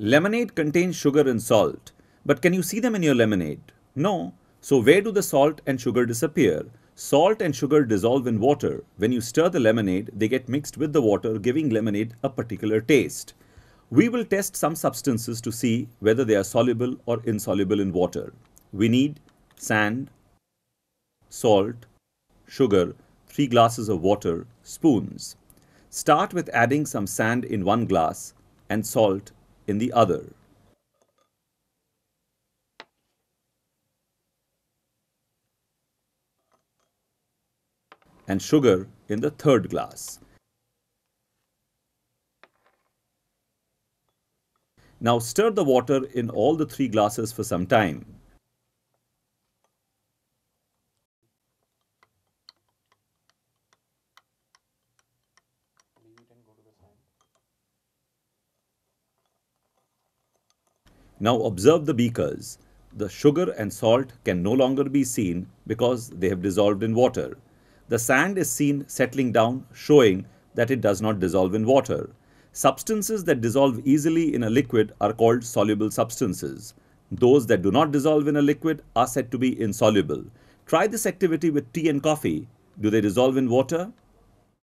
Lemonade contains sugar and salt, but can you see them in your lemonade? No. So where do the salt and sugar disappear? Salt and sugar dissolve in water. When you stir the lemonade, they get mixed with the water, giving lemonade a particular taste. We will test some substances to see whether they are soluble or insoluble in water. We need sand, salt, sugar, 3 glasses of water, spoons. Start with adding some sand in 1 glass and salt in the other. and sugar in the third glass. Now stir the water in all the three glasses for some time. Now observe the beakers. The sugar and salt can no longer be seen because they have dissolved in water. The sand is seen settling down, showing that it does not dissolve in water. Substances that dissolve easily in a liquid are called soluble substances. Those that do not dissolve in a liquid are said to be insoluble. Try this activity with tea and coffee. Do they dissolve in water?